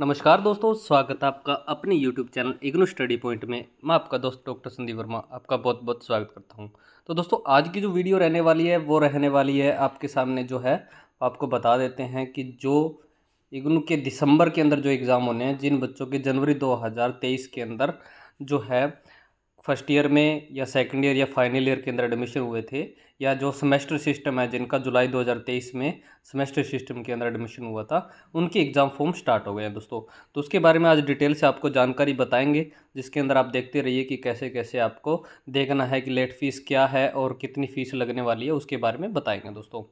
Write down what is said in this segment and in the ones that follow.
नमस्कार दोस्तों स्वागत है आपका अपने YouTube channel IGNOU study point में मैं आपका दोस्त डॉक्टर संदीप वर्मा आपका बहुत बहुत स्वागत करता हूं तो दोस्तों आज की जो वीडियो रहने वाली है वो रहने वाली है आपके सामने जो है आपको बता देते हैं कि जो इग्नू के दिसंबर के अंदर जो एग्ज़ाम होने हैं जिन बच्चों के जनवरी दो के अंदर जो है फर्स्ट ईयर में या सेकंड ईयर या फाइनल ईयर के अंदर एडमिशन हुए थे या जो सेमेस्टर सिस्टम है जिनका जुलाई 2023 में सेमेस्टर सिस्टम के अंदर एडमिशन हुआ था उनकी एग्ज़ाम फॉर्म स्टार्ट हो गए हैं दोस्तों तो उसके बारे में आज डिटेल से आपको जानकारी बताएंगे जिसके अंदर आप देखते रहिए कि कैसे कैसे आपको देखना है कि लेट फीस क्या है और कितनी फ़ीस लगने वाली है उसके बारे में बताएंगे दोस्तों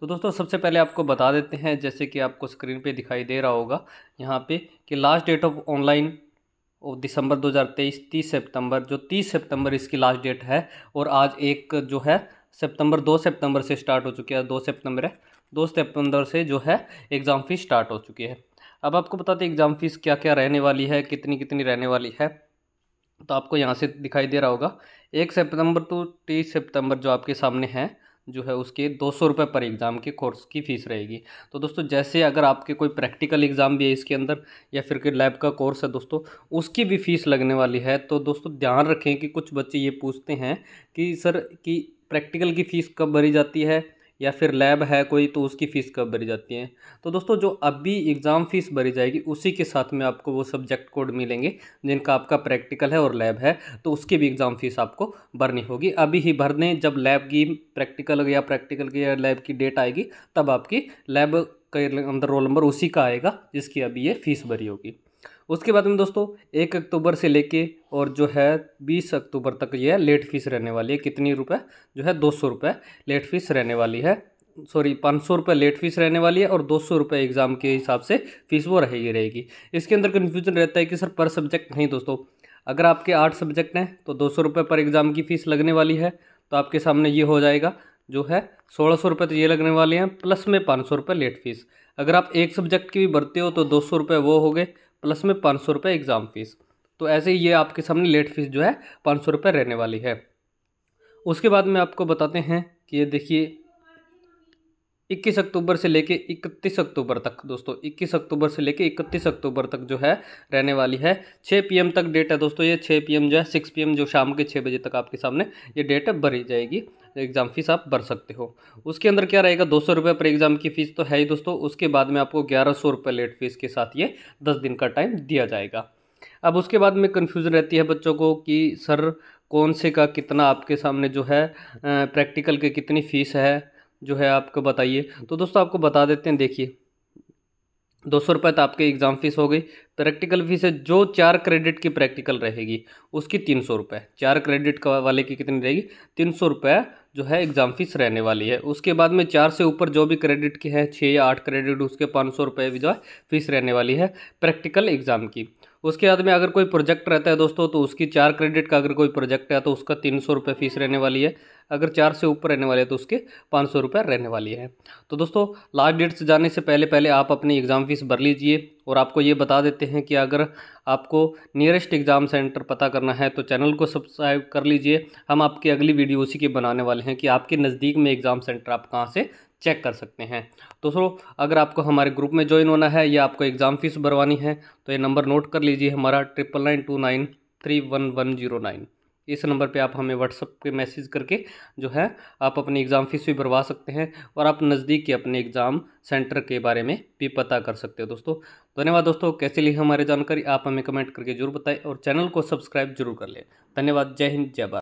तो दोस्तों सबसे पहले आपको बता देते हैं जैसे कि आपको स्क्रीन पे दिखाई दे रहा होगा यहाँ पे कि लास्ट डेट ऑफ ऑनलाइन और दिसंबर 2023 30 सितंबर जो 30 सितंबर इसकी लास्ट डेट है और आज एक जो है सितंबर दो सितंबर से स्टार्ट हो चुकी है दो सितंबर है दो सितंबर से जो है एग्ज़ाम फ़ीस स्टार्ट हो चुकी है अब आपको बताते एग्ज़ाम फ़ीस क्या क्या रहने वाली है कितनी कितनी रहने वाली है तो आपको यहाँ से दिखाई दे रहा होगा एक सितंबर टू तीस सितंबर जो आपके सामने है जो है उसके दो सौ रुपये पर एग्ज़ाम के कोर्स की फ़ीस रहेगी तो दोस्तों जैसे अगर आपके कोई प्रैक्टिकल एग्ज़ाम भी है इसके अंदर या फिर कोई लैब का कोर्स है दोस्तों उसकी भी फ़ीस लगने वाली है तो दोस्तों ध्यान रखें कि कुछ बच्चे ये पूछते हैं कि सर कि प्रैक्टिकल की फ़ीस कब भरी जाती है या फिर लैब है कोई तो उसकी फ़ीस कब भरी जाती है तो दोस्तों जो अभी एग्ज़ाम फ़ीस भरी जाएगी उसी के साथ में आपको वो सब्जेक्ट कोड मिलेंगे जिनका आपका प्रैक्टिकल है और लैब है तो उसकी भी एग्ज़ाम फ़ीस आपको भरनी होगी अभी ही भर दें जब लैब की प्रैक्टिकल या प्रैक्टिकल की या लैब की डेट आएगी तब आपकी लैब का अंदर रोल नंबर उसी का आएगा जिसकी अभी ये फ़ीस भरी होगी उसके बाद में दोस्तों एक अक्टूबर से लेके और जो है बीस अक्टूबर तक यह लेट फीस रहने वाली है कितनी रुपए जो है दो सौ रुपये लेट फीस रहने वाली है सॉरी पाँच सौ रुपये लेट फीस रहने वाली है और दो सौ रुपये एग्ज़ाम के हिसाब से फ़ीस वो रहेगी रहेगी इसके अंदर कन्फ्यूजन रहता है कि सर पर सब्जेक्ट नहीं दोस्तों अगर आपके आठ सब्जेक्ट हैं तो दो सौ रुपये पर एग्ज़ाम की फ़ीस लगने वाली है तो आपके सामने ये हो जाएगा जो है सोलह सौ रुपये तो ये लगने वाले हैं प्लस में पाँच सौ रुपये लेट फीस अगर आप एक सब्जेक्ट की भी भरते हो तो दो सौ रुपये वो हो गए प्लस में पाँच सौ रुपये एग्ज़ाम फ़ीस तो ऐसे ही ये आपके सामने लेट फीस जो है पाँच सौ रुपये रहने वाली है उसके बाद में आपको बताते हैं कि ये देखिए इक्कीस अक्टूबर से लेके इकतीस अक्टूबर तक दोस्तों इक्कीस अक्टूबर से लेके इकतीस अक्टूबर तक जो है रहने वाली है छः पी तक डेट है दोस्तों ये छः पी जो है सिक्स पी जो शाम के छः बजे तक आपके सामने ये डेट भरी जाएगी एग्ज़ाम फ़ीस आप भर सकते हो उसके अंदर क्या रहेगा दो सौ रुपये पर एग्ज़ाम की फ़ीस तो है ही दोस्तों उसके बाद में आपको ग्यारह सौ रुपये लेट फीस के साथ ये दस दिन का टाइम दिया जाएगा अब उसके बाद में कन्फ्यूज़न रहती है बच्चों को कि सर कौन से का कितना आपके सामने जो है प्रैक्टिकल के कितनी फ़ीस है जो है आपको बताइए तो दोस्तों आपको बता देते हैं देखिए दो सौ रुपये तो आपके एग्ज़ाम फ़ीस हो गई प्रैक्टिकल फ़ीस है जो चार क्रेडिट की प्रैक्टिकल रहेगी उसकी तीन सौ रुपये चार क्रेडिट का वाले की कितनी रहेगी तीन सौ रुपये जो है एग्ज़ाम फ़ीस रहने वाली है उसके बाद में चार से ऊपर जो भी क्रेडिट के हैं छः या आठ क्रेडिट उसके पाँच सौ रुपये भी जो है फ़ीस रहने वाली है प्रैक्टिकल एग्ज़ाम की उसके बाद में अगर कोई प्रोजेक्ट रहता है दोस्तों तो उसकी चार क्रेडिट का अगर कोई प्रोजेक्ट है तो उसका तीन सौ रुपये फीस रहने वाली है अगर चार से ऊपर रहने वाली है तो उसके पाँच सौ रुपये रहने वाली है तो दोस्तों लास्ट डेट से जाने से पहले पहले आप अपनी एग्ज़ाम फ़ीस भर लीजिए और आपको ये बता देते हैं कि अगर आपको नियरेस्ट एग्ज़ाम सेंटर पता करना है तो चैनल को सब्सक्राइब कर लीजिए हम आपकी अगली वीडियो उसी के बनाने वाले हैं कि आपके नज़दीक में एग्ज़ाम सेंटर आप कहाँ से चेक कर सकते हैं तो दोस्तों अगर आपको हमारे ग्रुप में ज्वाइन होना है या आपको एग्ज़ाम फ़ीस भरवानी है तो ये नंबर नोट कर लीजिए हमारा triple nine two nine three one one zero nine इस नंबर पे आप हमें व्हाट्सअप पे मैसेज करके जो है आप अपनी एग्ज़ाम फ़ीस भी भरवा सकते हैं और आप नज़दीक के अपने एग्ज़ाम सेंटर के बारे में भी पता कर सकते हो दोस्तों धन्यवाद दोस्तों कैसे लिए हमारी जानकारी आप हमें कमेंट करके जरूर बताएं और चैनल को सब्सक्राइब जरूर कर लें धन्यवाद जय हिंद जय भारत